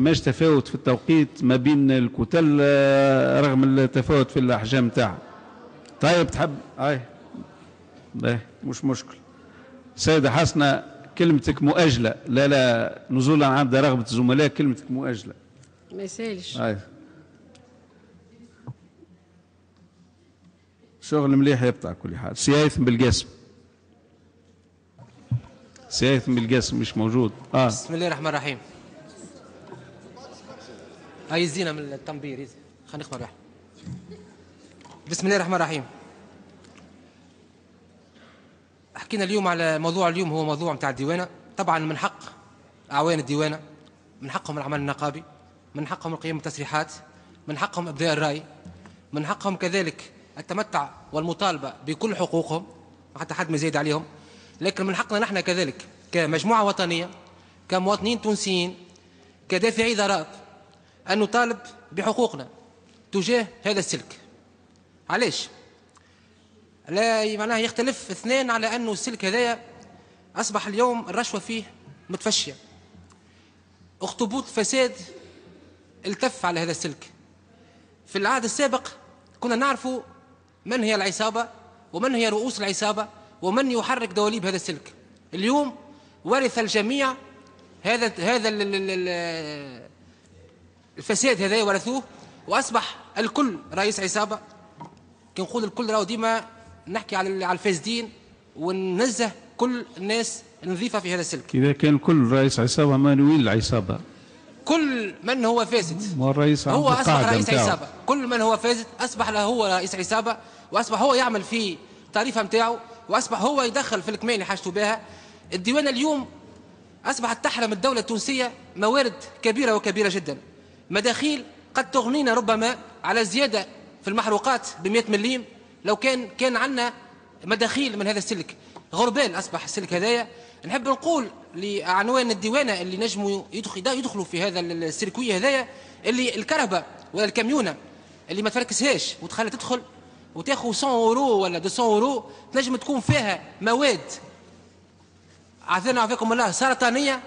ماش تفاوت في التوقيت ما بين الكتل آه، رغم التفاوت في الاحجام تاعها طيب تحب اي ده مش مشكل سيدة حسنة كلمتك مؤجلة لا لا نزولا عند رغبة الزملاء كلمتك مؤجلة ما يسالش أي. شغل مليح يبتع كل حال سيايث بالجسم سيايث بالقاسم مش موجود آه. بسم الله الرحمن الرحيم هاي الزينة من التنبير خلينا نخبر واحد بسم الله الرحمن الرحيم حكينا اليوم على موضوع اليوم هو موضوع نتاع الديوانة طبعا من حق أعوان الديوانة من حقهم العمل النقابي من حقهم القيام بالتصريحات من حقهم إبداء الرأي من حقهم كذلك التمتع والمطالبة بكل حقوقهم حتى حد ما يزيد عليهم لكن من حقنا نحن كذلك كمجموعة وطنية كمواطنين تونسيين كدافعي ضرائب أن نطالب بحقوقنا تجاه هذا السلك علاش لا معناها يختلف اثنين على أنه السلك هذايا أصبح اليوم الرشوة فيه متفشية اخطبوط فساد التف على هذا السلك في العهد السابق كنا نعرف من هي العصابة ومن هي رؤوس العصابة ومن يحرك دواليب هذا السلك اليوم ورث الجميع هذا هذا الفساد هذا ورثوه واصبح الكل رئيس عصابه كي نقول الكل راهو ديما نحكي على على الفاسدين وننزه كل الناس النظيفه في هذا السلك اذا كان كل رئيس عصابه ما نويل العصابه كل من هو فاسد والرئيس هو اصبح رئيس عصابه كل من هو فاسد اصبح له هو رئيس عصابه واصبح هو يعمل في طريفه نتاعو واصبح هو يدخل في الكمان اللي حاجته بها الديوان اليوم اصبحت تحرم الدوله التونسيه موارد كبيره وكبيره جدا مداخيل قد تغنينا ربما على زيادة في المحروقات بمئة مليم لو كان كان عنا مداخيل من هذا السلك غربال أصبح السلك هذايا نحب نقول لعنوان الديوانة اللي نجموا يدخلوا في هذا السلكوية هذايا اللي الكهرباء ولا الكاميونة اللي ما تركزهاش وتخلي تدخل وتاخذ 100 اورو ولا 200 اورو تنجم تكون فيها مواد عافانا وعافاكم الله سرطانيه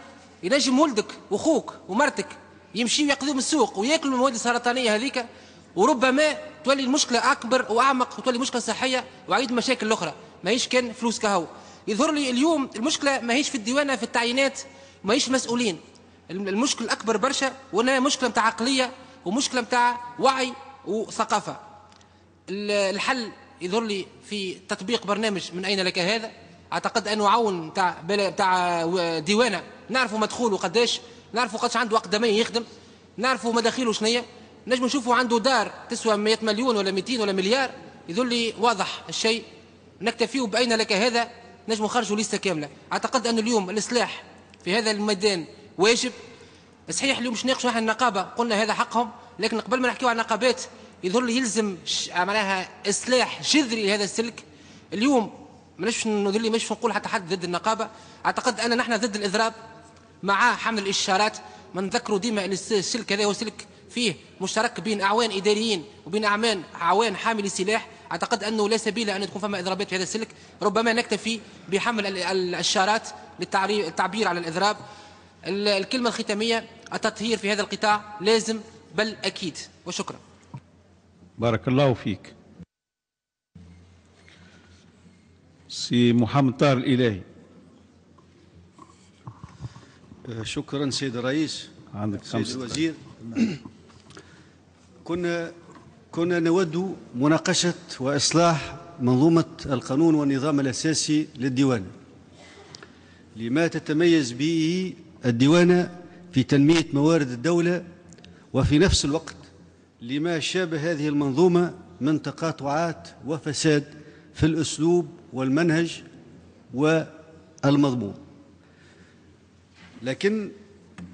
ينجم ولدك واخوك ومرتك يمشيوا يقضوا من السوق وياكلوا المواد السرطانيه هذيك وربما تولي المشكله اكبر واعمق وتولي مشكله صحيه وعيد مشاكل اخرى ماهيش كان فلوس كهو يظهر لي اليوم المشكله ماهيش في الديوانه في التعيينات ماهيش مسؤولين المشكل الاكبر برشا وانها مشكله نتاع عقليه ومشكله نتاع وعي وثقافه الحل يظهر لي في تطبيق برنامج من اين لك هذا اعتقد انه عون نتاع نتاع ديوانه نعرفوا مدخوله قداش نعرفوا قداش عنده اقدمين يخدم نعرفوا مداخيله شنية نجم نشوفوا عنده دار تسوى 100 مليون ولا 200 ولا مليار يظل لي واضح الشيء نكتفيه بأين لك هذا نجم نخرجوا ليستة كامله اعتقد ان اليوم الاصلاح في هذا الميدان واجب صحيح اليوم مش ناقشوا احنا النقابه قلنا هذا حقهم لكن قبل ما نحكيو على النقابات يظل يلزم معناها اصلاح جذري لهذا السلك اليوم ما مش نقول حتى حد ضد النقابه اعتقد ان نحن ضد الاضراب مع حمل الإشارات من ذكروا ديما أن السلك هذا هو سلك فيه مشترك بين أعوان إداريين وبين أعوان أعوان حاملي سلاح أعتقد أنه لا سبيل أن تكون فما إضرابات في هذا السلك ربما نكتفي بحمل الإشارات للتعبير على الإضراب الكلمة الختامية التطهير في هذا القطاع لازم بل أكيد وشكرا بارك الله فيك سي محمد طار الإلهي شكرا سيد الرئيس عندك سيد الوزير كنا كنا نود مناقشة وإصلاح منظومة القانون والنظام الأساسي للديوان لما تتميز به الديوانه في تنمية موارد الدولة وفي نفس الوقت لما شابه هذه المنظومة من تقاطعات وفساد في الأسلوب والمنهج والمضمون لكن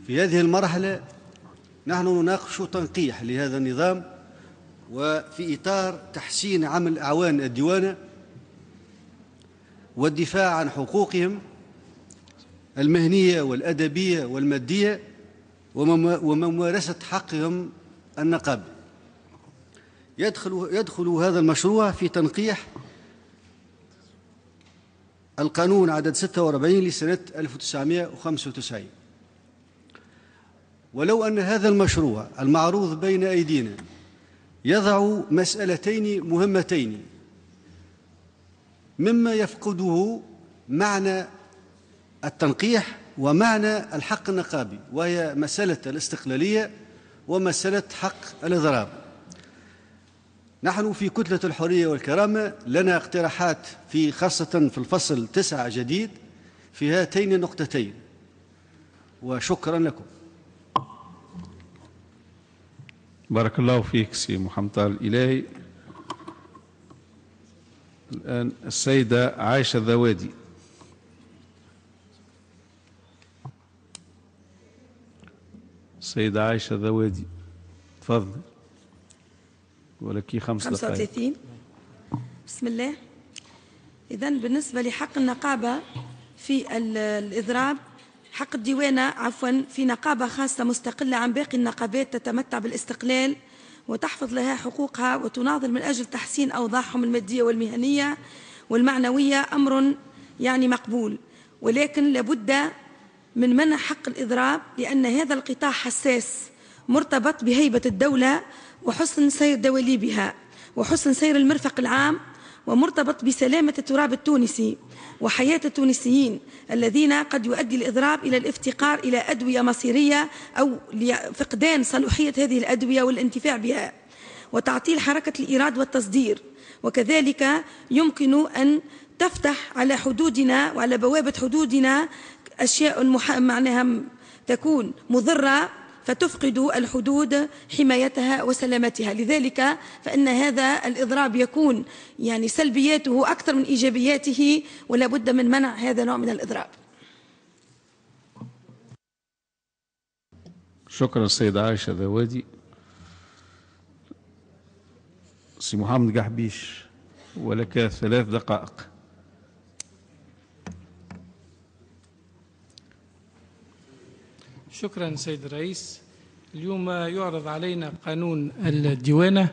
في هذه المرحلة نحن نناقش تنقيح لهذا النظام وفي إطار تحسين عمل أعوان الديوانة والدفاع عن حقوقهم المهنية والأدبية والمادية وممارسة حقهم النقابي يدخل, يدخل هذا المشروع في تنقيح القانون عدد 46 لسنة 1995 ولو أن هذا المشروع المعروض بين أيدينا يضع مسألتين مهمتين مما يفقده معنى التنقيح ومعنى الحق النقابي وهي مسألة الاستقلالية ومسألة حق الإضراب نحن في كتلة الحرية والكرامة لنا اقتراحات في خاصة في الفصل تسعة جديد في هاتين النقطتين وشكرا لكم بارك الله فيك سي محمد الإلهي الآن السيدة عائشة الذوادي السيدة عائشة الذوادي تفضل ولك خمس دقائق 35 بسم الله إذا بالنسبة لحق النقابة في الإضراب حق الديوانة عفوا في نقابة خاصة مستقلة عن باقي النقابات تتمتع بالاستقلال وتحفظ لها حقوقها وتناضل من أجل تحسين أوضاعهم المادية والمهنية والمعنوية أمر يعني مقبول ولكن لابد من منع حق الإضراب لأن هذا القطاع حساس مرتبط بهيبة الدولة وحسن سير دواليبها وحسن سير المرفق العام ومرتبط بسلامة التراب التونسي وحياة التونسيين الذين قد يؤدي الإضراب إلى الافتقار إلى أدوية مصيرية أو لفقدان صلوحية هذه الأدوية والانتفاع بها وتعطيل حركة الإيراد والتصدير وكذلك يمكن أن تفتح على حدودنا وعلى بوابة حدودنا أشياء معناها تكون مضرة فتفقد الحدود حمايتها وسلامتها لذلك فإن هذا الإضراب يكون يعني سلبياته أكثر من إيجابياته ولا بد من منع هذا النوع من الإضراب شكرا السيدة عائشة ذوادي سي محمد قحبيش ولك ثلاث دقائق شكرا سيد الرئيس اليوم يعرض علينا قانون الديوانة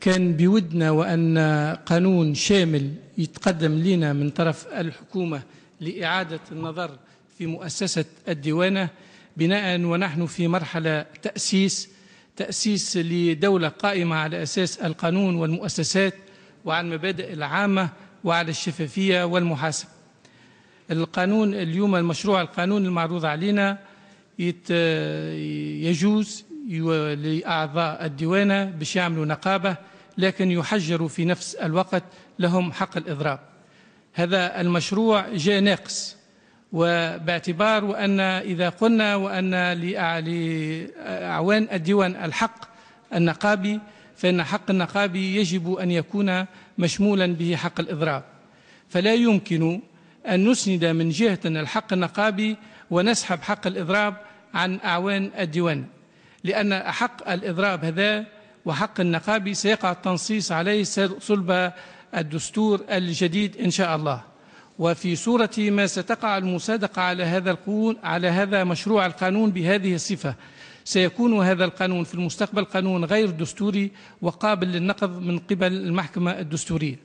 كان بودنا وأن قانون شامل يتقدم لنا من طرف الحكومة لإعادة النظر في مؤسسة الديوانة بناء ونحن في مرحلة تأسيس تأسيس لدولة قائمة على أساس القانون والمؤسسات وعلى المبادئ العامة وعلى الشفافية والمحاسبة القانون اليوم المشروع القانون المعروض علينا يجوز لأعضاء الديوانة باش يعملوا نقابة لكن يحجروا في نفس الوقت لهم حق الإضراب هذا المشروع جاء ناقص وباعتبار وأن إذا قلنا وأن لأعوان الديوان الحق النقابي فإن حق النقابي يجب أن يكون مشمولا به حق الإضراب فلا يمكن أن نسند من جهة الحق النقابي ونسحب حق الإضراب عن أعوان الديوان لأن حق الإضراب هذا وحق النقابي سيقع التنصيص عليه صلب الدستور الجديد إن شاء الله وفي صورة ما ستقع المصادقة على هذا القانون على هذا مشروع القانون بهذه الصفة سيكون هذا القانون في المستقبل قانون غير دستوري وقابل للنقض من قبل المحكمة الدستورية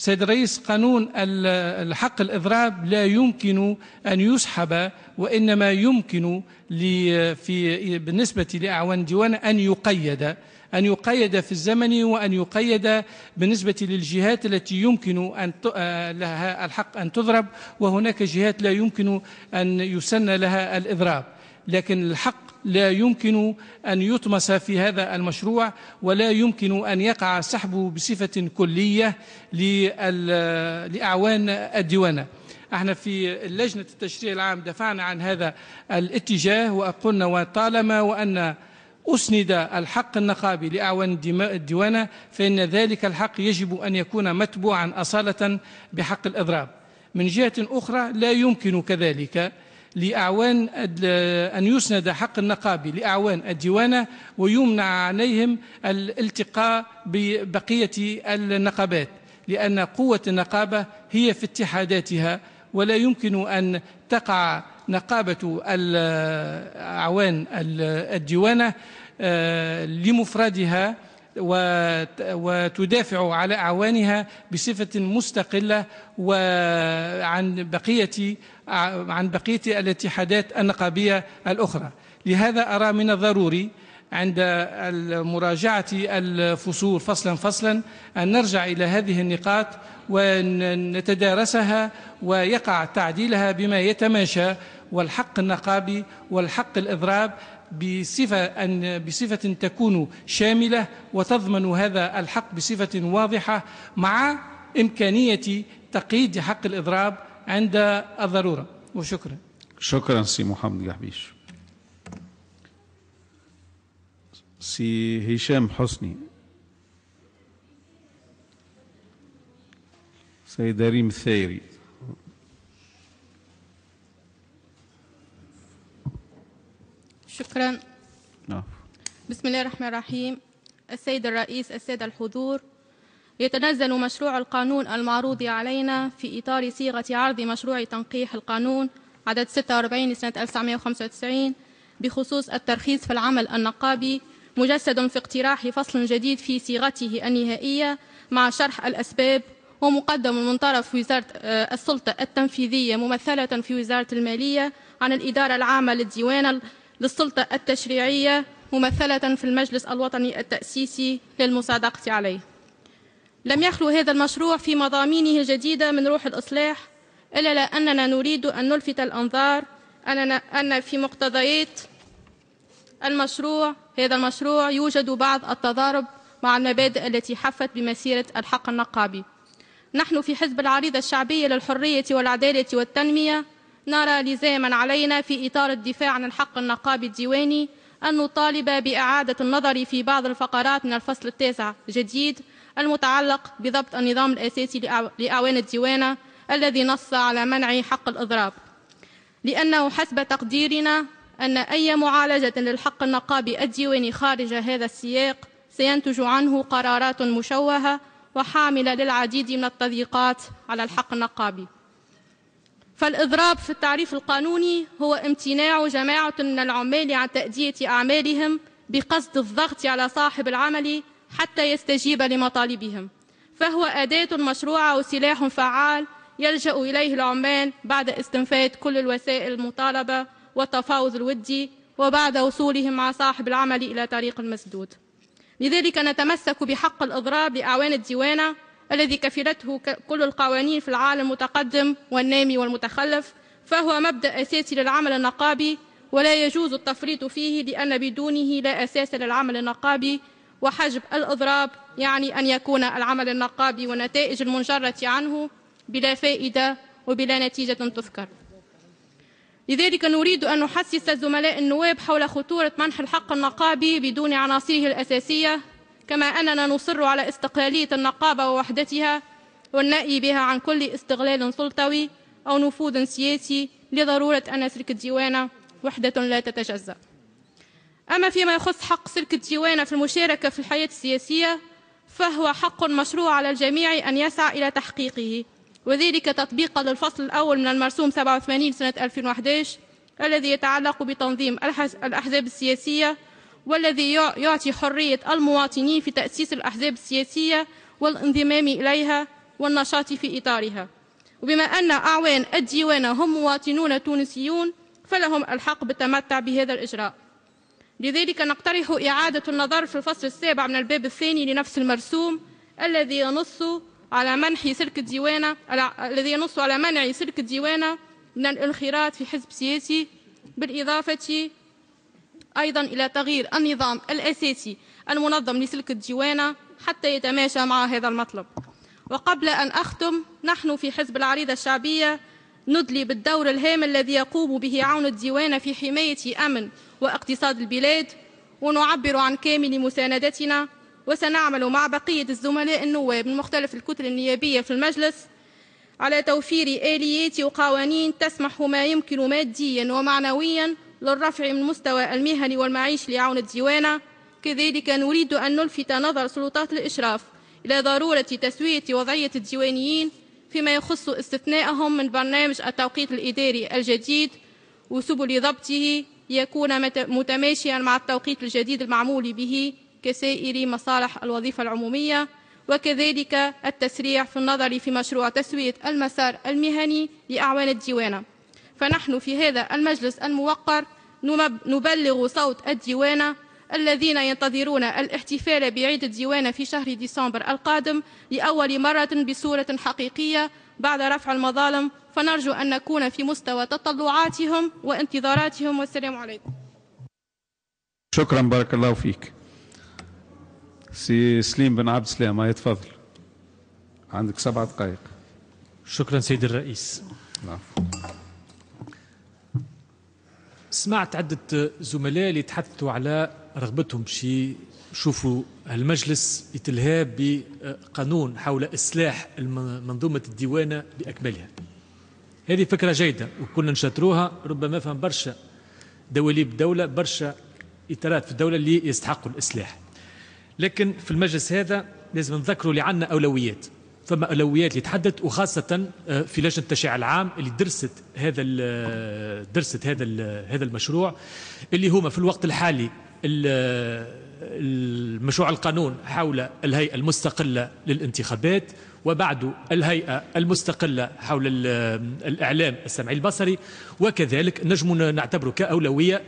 سيد الرئيس قانون الحق الإضراب لا يمكن أن يسحب وإنما يمكن في بالنسبة لأعوان ديوان أن يقيد أن يقيد في الزمن وأن يقيد بالنسبة للجهات التي يمكن أن لها الحق أن تضرب وهناك جهات لا يمكن أن يسن لها الإضراب لكن الحق لا يمكن أن يطمس في هذا المشروع ولا يمكن أن يقع سحبه بصفة كلية لأعوان الديوانة احنا في اللجنة التشريع العام دفعنا عن هذا الاتجاه وقلنا وطالما وأن أسند الحق النقابي لأعوان الديوانة فإن ذلك الحق يجب أن يكون متبوعا أصالة بحق الإضراب من جهة أخرى لا يمكن كذلك لأعوان أن يسند حق النقابي لأعوان الديوانة ويمنع عليهم الالتقاء ببقية النقابات لأن قوة النقابة هي في اتحاداتها ولا يمكن أن تقع نقابة أعوان الديوانة آه، لمفردها وتدافع على أعوانها بصفة مستقلة وعن بقية عن بقية الاتحادات النقابية الأخرى لهذا أرى من الضروري عند مراجعة الفصول فصلا فصلا أن نرجع إلى هذه النقاط ونتدارسها ويقع تعديلها بما يتماشى والحق النقابي والحق الإضراب بصفة, أن بصفة تكون شاملة وتضمن هذا الحق بصفة واضحة مع إمكانية تقييد حق الإضراب عند الضرورة وشكرا شكرا سي محمد جحبيش سي هشام حسني سيد ريم الثيري شكرا نعم. بسم الله الرحمن الرحيم السيد الرئيس السادة الحضور يتنزل مشروع القانون المعروض علينا في إطار صيغة عرض مشروع تنقيح القانون عدد 46 سنة 1995 بخصوص الترخيص في العمل النقابي مجسد في اقتراح فصل جديد في صيغته النهائية مع شرح الأسباب ومقدم من طرف وزارة آه، السلطة التنفيذية ممثلة في وزارة المالية عن الإدارة العامة للديوان للسلطة التشريعية ممثلة في المجلس الوطني التأسيسي للمصادقة عليه لم يخلو هذا المشروع في مضامينه الجديدة من روح الإصلاح إلا لأننا نريد أن نلفت الأنظار أن في مقتضيات المشروع هذا المشروع يوجد بعض التضارب مع المبادئ التي حفت بمسيرة الحق النقابي نحن في حزب العريضة الشعبية للحرية والعدالة والتنمية نرى لزاما علينا في إطار الدفاع عن الحق النقابي الديواني أن نطالب بإعادة النظر في بعض الفقرات من الفصل التاسع جديد المتعلق بضبط النظام الأساسي لأعوان الديوانة الذي نص على منع حق الإضراب لأنه حسب تقديرنا أن أي معالجة للحق النقابي الديواني خارج هذا السياق سينتج عنه قرارات مشوهة وحاملة للعديد من التضييقات على الحق النقابي فالإضراب في التعريف القانوني هو امتناع جماعة من العمال عن تأدية أعمالهم بقصد الضغط على صاحب العمل حتى يستجيب لمطالبهم فهو أداة مشروعة وسلاح فعال يلجأ إليه العمال بعد استنفاد كل الوسائل المطالبة والتفاوض الودي وبعد وصولهم مع صاحب العمل إلى طريق المسدود لذلك نتمسك بحق الإضراب لأعوان الديوانة الذي كفلته كل القوانين في العالم المتقدم والنامي والمتخلف فهو مبدأ أساسي للعمل النقابي ولا يجوز التفريط فيه لأن بدونه لا أساس للعمل النقابي وحجب الأضراب يعني أن يكون العمل النقابي والنتائج المنجرة عنه بلا فائدة وبلا نتيجة تذكر لذلك نريد أن نحسس زملاء النواب حول خطورة منح الحق النقابي بدون عناصره الأساسية كما أننا نصر على استقلالية النقابة ووحدتها والنأي بها عن كل استغلال سلطوي أو نفوذ سياسي لضرورة أن نسرك الديوان وحدة لا تتجزأ أما فيما يخص حق سلك الديوانة في المشاركة في الحياة السياسية فهو حق مشروع على الجميع أن يسعى إلى تحقيقه وذلك تطبيقا للفصل الأول من المرسوم 87 سنة 2011 الذي يتعلق بتنظيم الأحزاب السياسية والذي يعطي حرية المواطنين في تأسيس الأحزاب السياسية والانضمام إليها والنشاط في إطارها وبما أن أعوان الديوان هم مواطنون تونسيون فلهم الحق بالتمتع بهذا الإجراء لذلك نقترح إعادة النظر في الفصل السابع من الباب الثاني لنفس المرسوم الذي ينص على منح سلك الديوانة الذي ينص على منع سلك الديوانة من الانخراط في حزب سياسي بالإضافة أيضا إلى تغيير النظام الأساسي المنظم لسلك الديوانة حتى يتماشى مع هذا المطلب وقبل أن أختم نحن في حزب العريضة الشعبية ندلي بالدور الهام الذي يقوم به عون الديوانة في حماية أمن واقتصاد البلاد ونعبر عن كامل مساندتنا وسنعمل مع بقية الزملاء النواب من مختلف الكتل النيابية في المجلس على توفير آليات وقوانين تسمح ما يمكن ماديا ومعنويا للرفع من مستوى المهني والمعيشي لعون الديوانة كذلك نريد أن نلفت نظر سلطات الإشراف إلى ضرورة تسوية وضعية الديوانيين فيما يخص استثنائهم من برنامج التوقيت الإداري الجديد وسبل ضبطه ليكون متماشيا مع التوقيت الجديد المعمول به كسائر مصالح الوظيفة العمومية وكذلك التسريع في النظر في مشروع تسوية المسار المهني لأعوان الديوانة فنحن في هذا المجلس الموقر نبلغ صوت الديوانة الذين ينتظرون الاحتفال بعيد الديوانة في شهر ديسمبر القادم لأول مرة بصورة حقيقية بعد رفع المظالم فنرجو أن نكون في مستوى تطلعاتهم وانتظاراتهم والسلام عليكم شكرا بارك الله فيك سي سليم بن عبد السلام هاي تفضل عندك سبعة دقائق شكرا سيد الرئيس لا. نعم. سمعت عدة زملاء اللي تحدثوا على رغبتهم شي شوفوا المجلس يتلهى بقانون حول إصلاح منظومة الديوانة بأكملها هذه فكرة جيدة وكنا نشتروها ربما فهم برشا دواليب دولة برشا إطارات في الدولة اللي يستحقوا الإصلاح لكن في المجلس هذا لازم نذكروا اللي عندنا أولويات ثم أولويات اللي تحدد وخاصة آه، في لجنة التشريع العام اللي درست هذا آه، درست هذا هذا المشروع اللي هما في الوقت الحالي آه، المشروع القانون حول الهيئة المستقلة للانتخابات وبعد الهيئة المستقلة حول الإعلام السمعي البصري وكذلك نجم نعتبر كأولوية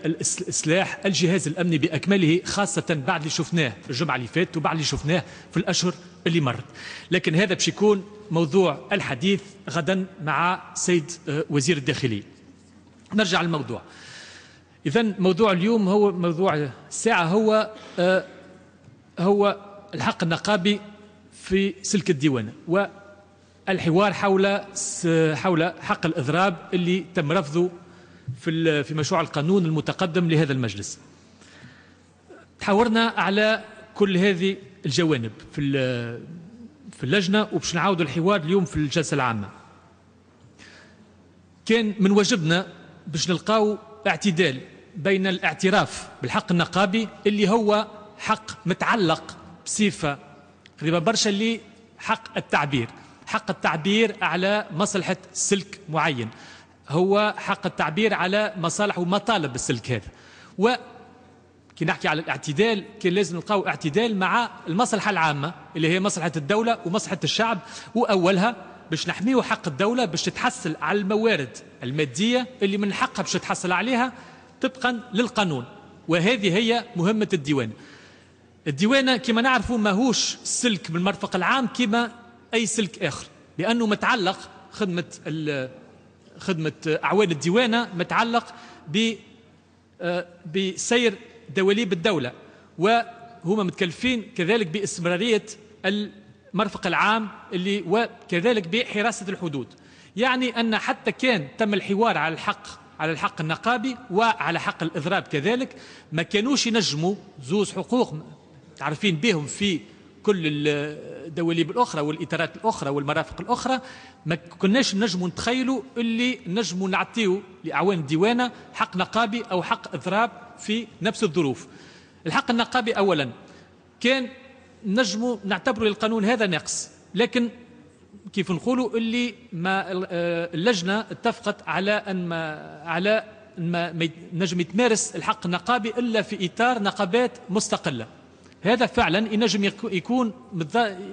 إصلاح الجهاز الأمني بأكمله خاصة بعد اللي شفناه الجمعة اللي فاتت وبعد اللي شفناه في الأشهر اللي مرت لكن هذا باش يكون موضوع الحديث غدا مع سيد آه، وزير الداخلية نرجع للموضوع إذا موضوع اليوم هو موضوع الساعة هو آه، هو الحق النقابي في سلك الديوان والحوار حول حول حق الإضراب اللي تم رفضه في في مشروع القانون المتقدم لهذا المجلس تحاورنا على كل هذه الجوانب في في اللجنة وباش نعاودوا الحوار اليوم في الجلسة العامة كان من واجبنا باش نلقاو اعتدال بين الاعتراف بالحق النقابي اللي هو حق متعلق بصفة هذه برشا اللي حق التعبير حق التعبير على مصلحة سلك معين هو حق التعبير على مصالح ومطالب السلك هذا و كي نحكي على الاعتدال كان لازم نلقاو اعتدال مع المصلحة العامة اللي هي مصلحة الدولة ومصلحة الشعب وأولها باش نحميو حق الدولة باش تتحصل على الموارد المادية اللي من حقها باش تتحصل عليها طبقا للقانون وهذه هي مهمة الديوان الديوانة كما نعرفوا ماهوش سلك بالمرفق العام كما أي سلك آخر لأنه متعلق خدمة خدمة أعوان الديوانة متعلق ب آه، بسير دواليب الدولة وهما متكلفين كذلك باستمرارية المرفق العام اللي وكذلك بحراسة الحدود يعني أن حتى كان تم الحوار على الحق على الحق النقابي وعلى حق الإضراب كذلك ما كانوش ينجموا زوز حقوق متعرفين بهم في كل الدواليب الأخرى والإطارات الأخرى والمرافق الأخرى ما كناش نجموا نتخيلوا اللي نجموا نعطيو لأعوان الديوانة حق نقابي أو حق إضراب في نفس الظروف الحق النقابي أولا كان نجموا نعتبروا القانون هذا ناقص لكن كيف نقولوا اللي ما اللجنة اتفقت على أن ما على ما نجم يتمارس الحق النقابي إلا في إطار نقابات مستقلة هذا فعلا ينجم يكون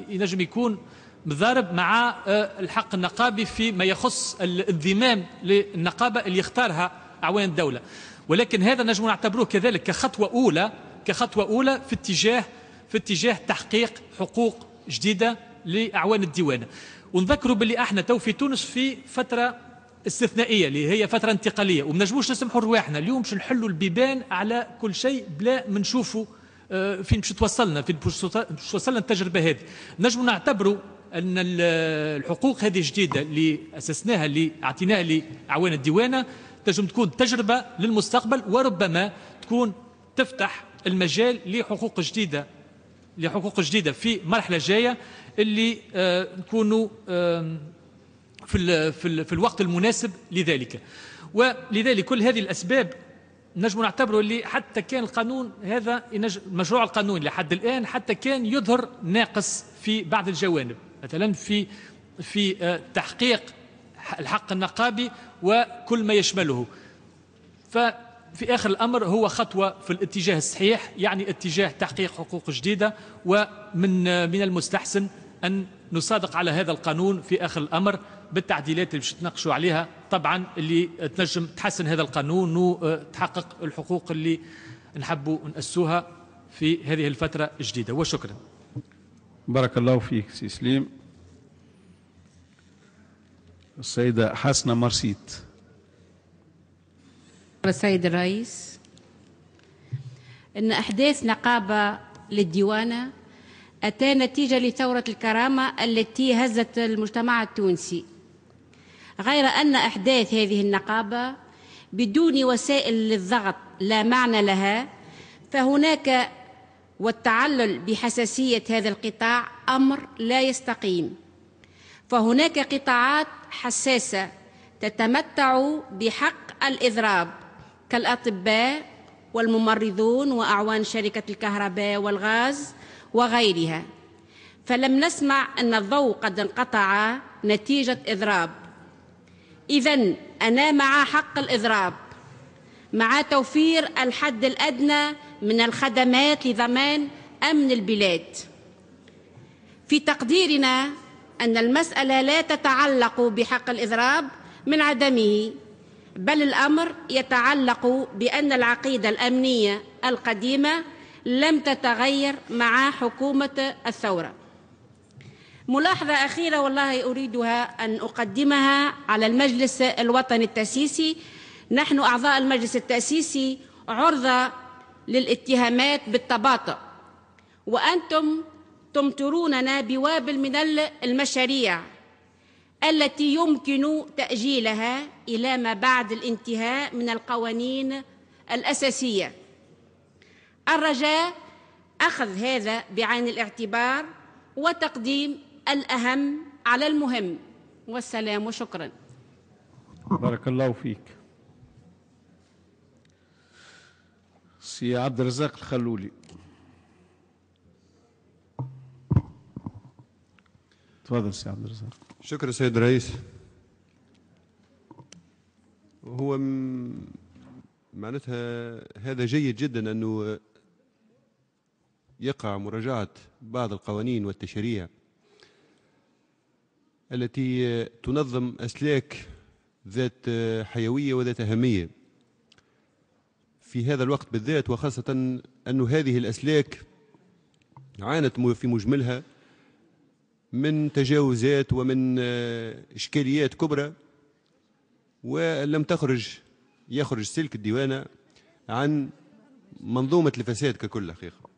ينجم يكون متضارب مع آه، الحق النقابي فيما يخص الانضمام للنقابة اللي يختارها أعوان الدولة ولكن هذا نجم نعتبروه كذلك كخطوة أولى كخطوة أولى في اتجاه في اتجاه تحقيق حقوق جديدة لأعوان الديوان ونذكروا باللي احنا تو في تونس في فترة استثنائية اللي هي فترة انتقالية وما نجموش نسمحوا رواحنا اليوم باش نحلوا البيبان على كل شيء بلا ما نشوفوا آه، فين باش توصلنا فين باش توصلنا التجربه هذه نجم نعتبروا ان الحقوق هذه الجديده اللي اسسناها اللي اعطيناها لاعوان الديوانه تنجم تكون تجربه للمستقبل وربما تكون تفتح المجال لحقوق جديده لحقوق جديده في مرحله جايه اللي آه، نكونوا في في الوقت المناسب لذلك ولذلك كل هذه الاسباب نجم نعتبره اللي حتى كان القانون هذا المشروع القانوني لحد الآن حتى كان يظهر ناقص في بعض الجوانب مثلا في في آه، تحقيق الحق النقابي وكل ما يشمله ففي آخر الأمر هو خطوة في الاتجاه الصحيح يعني اتجاه تحقيق حقوق جديدة ومن آه، من المستحسن أن نصادق على هذا القانون في آخر الأمر بالتعديلات اللي باش تناقشوا عليها طبعا اللي تنجم تحسن هذا القانون وتحقق الحقوق اللي نحبوا نأسوها في هذه الفترة الجديدة وشكرا بارك الله فيك سي سليم السيدة حسنة مرسيت السيد الرئيس أن أحداث نقابة للديوانة أتى نتيجة لثورة الكرامة التي هزت المجتمع التونسي غير أن أحداث هذه النقابة بدون وسائل للضغط لا معنى لها فهناك والتعلل بحساسية هذا القطاع أمر لا يستقيم فهناك قطاعات حساسة تتمتع بحق الإضراب كالأطباء والممرضون وأعوان شركة الكهرباء والغاز وغيرها فلم نسمع أن الضوء قد انقطع نتيجة إضراب إذا أنا مع حق الإضراب مع توفير الحد الأدنى من الخدمات لضمان أمن البلاد في تقديرنا أن المسألة لا تتعلق بحق الإضراب من عدمه بل الأمر يتعلق بأن العقيدة الأمنية القديمة لم تتغير مع حكومة الثورة ملاحظة أخيرة والله أريدها أن أقدمها على المجلس الوطني التأسيسي نحن أعضاء المجلس التأسيسي عرضة للاتهامات بالتباطؤ وأنتم تمطروننا بوابل من المشاريع التي يمكن تأجيلها إلى ما بعد الانتهاء من القوانين الأساسية الرجاء أخذ هذا بعين الاعتبار وتقديم الأهم على المهم والسلام وشكرا بارك الله فيك سي عبد الرزاق الخلولي تفضل سي عبد الرزاق شكرا سيد الرئيس هو معناتها هذا جيد جدا انه يقع مراجعه بعض القوانين والتشريع التي تنظم أسلاك ذات حيوية وذات أهمية في هذا الوقت بالذات وخاصة أن هذه الأسلاك عانت في مجملها من تجاوزات ومن إشكاليات كبرى ولم تخرج يخرج سلك الديوانة عن منظومة الفساد ككل حقيقة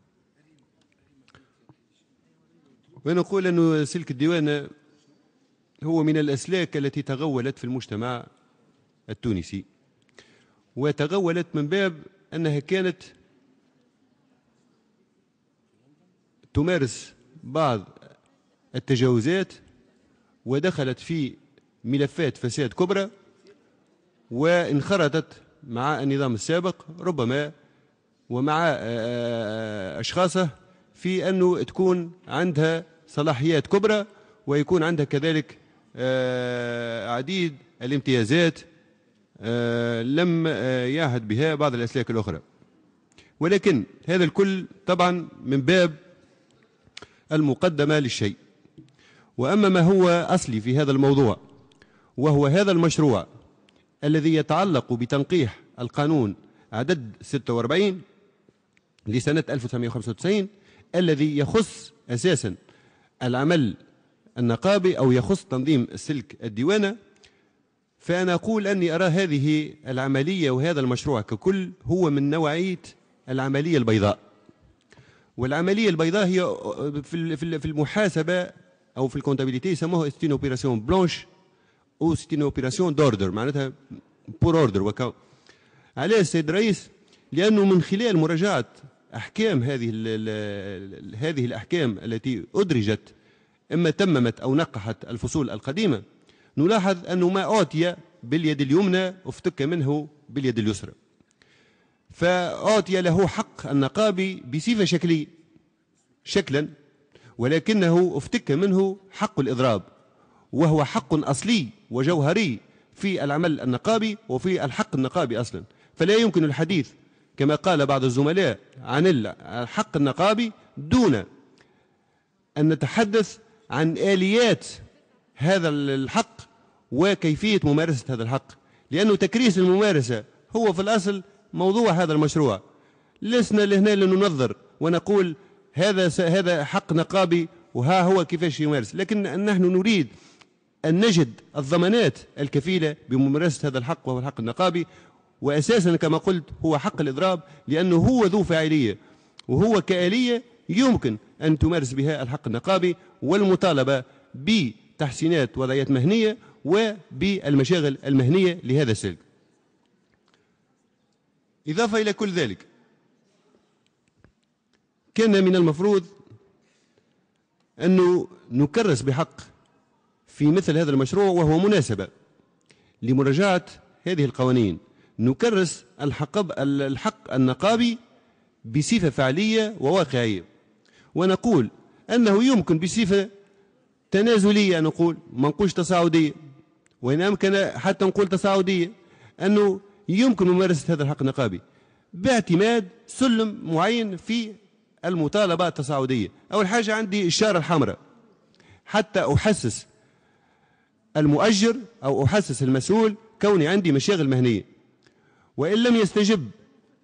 ونقول أن سلك الديوانة هو من الأسلاك التي تغولت في المجتمع التونسي وتغولت من باب أنها كانت تمارس بعض التجاوزات ودخلت في ملفات فساد كبرى وانخرطت مع النظام السابق ربما ومع آه، آه، آه، أشخاصه في أنه تكون عندها صلاحيات كبرى ويكون عندها كذلك آه، عديد الامتيازات آه، لم آه، يعهد بها بعض الأسلاك الأخرى ولكن هذا الكل طبعا من باب المقدمة للشيء وأما ما هو أصلي في هذا الموضوع وهو هذا المشروع الذي يتعلق بتنقيح القانون عدد 46 لسنة 1995 الذي يخص أساسا العمل النقابي أو يخص تنظيم سلك الديوانة فأنا أقول أني أرى هذه العملية وهذا المشروع ككل هو من نوعية العملية البيضاء والعملية البيضاء هي في المحاسبة أو في الكونتابيليتي يسموها ستين اوبيراسيون بلانش أو استين اوبيراسيون دوردر معناتها بور اوردر وكو عليه السيد الرئيس لأنه من خلال مراجعة أحكام هذه هذه الأحكام التي أدرجت إما تممت أو نقحت الفصول القديمة نلاحظ أنه ما أعطي باليد اليمنى افتك منه باليد اليسرى فأعطي له حق النقابي بصفة شكلية شكلا ولكنه افتك منه حق الإضراب وهو حق أصلي وجوهري في العمل النقابي وفي الحق النقابي أصلا فلا يمكن الحديث كما قال بعض الزملاء عن الحق النقابي دون أن نتحدث عن آليات هذا الحق وكيفية ممارسة هذا الحق لأنه تكريس الممارسة هو في الأصل موضوع هذا المشروع لسنا لهنا لننظر ونقول هذا هذا حق نقابي وها هو كيفاش يمارس لكن نحن نريد أن نجد الضمانات الكفيلة بممارسة هذا الحق وهو الحق النقابي وأساسا كما قلت هو حق الإضراب لأنه هو ذو فاعلية وهو كآلية يمكن أن تمارس بها الحق النقابي والمطالبة بتحسينات وضعيات مهنية وبالمشاغل المهنية لهذا السلك إضافة إلى كل ذلك كان من المفروض أن نكرس بحق في مثل هذا المشروع وهو مناسبة لمراجعة هذه القوانين نكرس الحق النقابي بصفة فعلية وواقعية ونقول أنه يمكن بصفة تنازلية نقول ما نقولش تصاعدية وإن أمكن حتى نقول تصاعدية أنه يمكن ممارسة هذا الحق النقابي باعتماد سلم معين في المطالبة التصاعدية أول حاجة عندي الشارة الحمراء حتى أحسس المؤجر أو أحسس المسؤول كوني عندي مشاغل مهنية وإن لم يستجب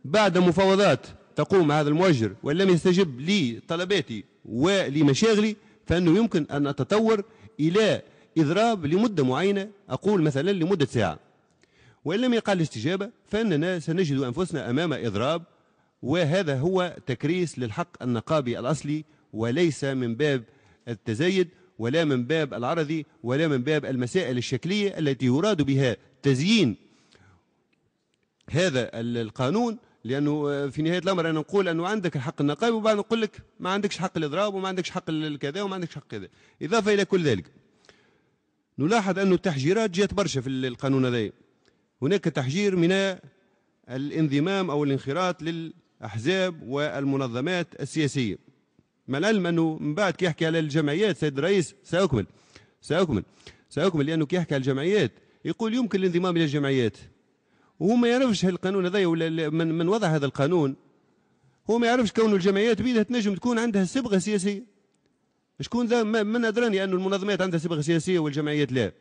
بعد مفاوضات تقوم هذا المؤجر وإن لم يستجب لطلباتي ولمشاغلي فأنه يمكن أن أتطور إلى إضراب لمدة معينة أقول مثلا لمدة ساعة وإن لم يقع الاستجابة فإننا سنجد أنفسنا أمام إضراب وهذا هو تكريس للحق النقابي الأصلي وليس من باب التزايد ولا من باب العرضي ولا من باب المسائل الشكلية التي يراد بها تزيين هذا القانون لانه آه، في نهايه الامر انا نقول انه عندك الحق النقاب وبعد نقول لك ما عندكش حق الاضراب وما عندكش حق الكذا وما عندكش حق كذا اضافه الى كل ذلك نلاحظ انه التحجيرات جات برشا في القانون هذا هناك تحجير من الانضمام او الانخراط للاحزاب والمنظمات السياسيه مع العلم انه من بعد كي يحكي على الجمعيات سيد الرئيس ساكمل ساكمل ساكمل لانه كي يحكي على الجمعيات يقول يمكن الانضمام الى الجمعيات وهو ما يعرفش هالقانون هذايا ولا من, من وضع هذا القانون هو ما يعرفش كون الجمعيات بيدها تنجم تكون عندها صبغه سياسيه شكون ذا من ادراني انه المنظمات عندها صبغه سياسيه والجمعيات لا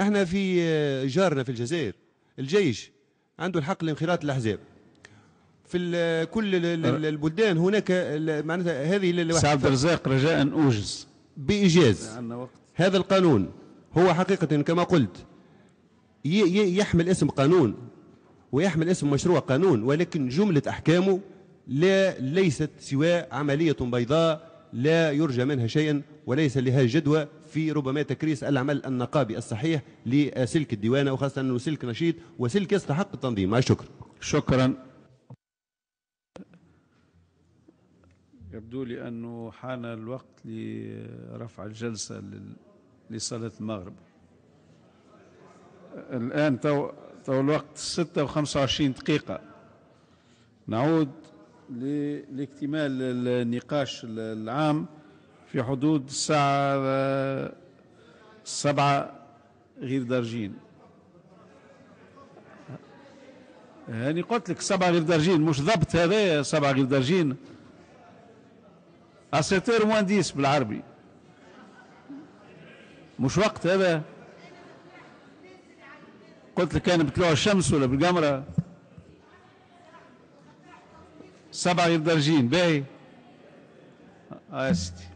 احنا في آه، جارنا في الجزائر الجيش عنده الحق لانخراط الاحزاب في آه، كل أه. البلدان هناك معناتها هذه سعد الرزاق رجاء اوجز بايجاز هذا القانون هو حقيقه كما قلت يحمل اسم قانون ويحمل اسم مشروع قانون ولكن جملة أحكامه لا ليست سوى عملية بيضاء لا يرجى منها شيء وليس لها جدوى في ربما تكريس العمل النقابي الصحيح لسلك الديوانة وخاصة أنه سلك نشيط وسلك يستحق التنظيم مع شكرا يبدو لي أنه حان الوقت لرفع الجلسة لصلاة المغرب الآن تو, تو الوقت ستة وخمسة وعشرين دقيقة نعود لاكتمال النقاش العام في حدود الساعة السبعة غير درجين هاني قلت لك سبعة غير درجين مش ضبط هذا سبعة غير درجين أسيتير مهندس ديس بالعربي مش وقت هذا قلت لك كان بطلوع الشمس ولا بالقمرة سبعة درجين باي آه يا ستي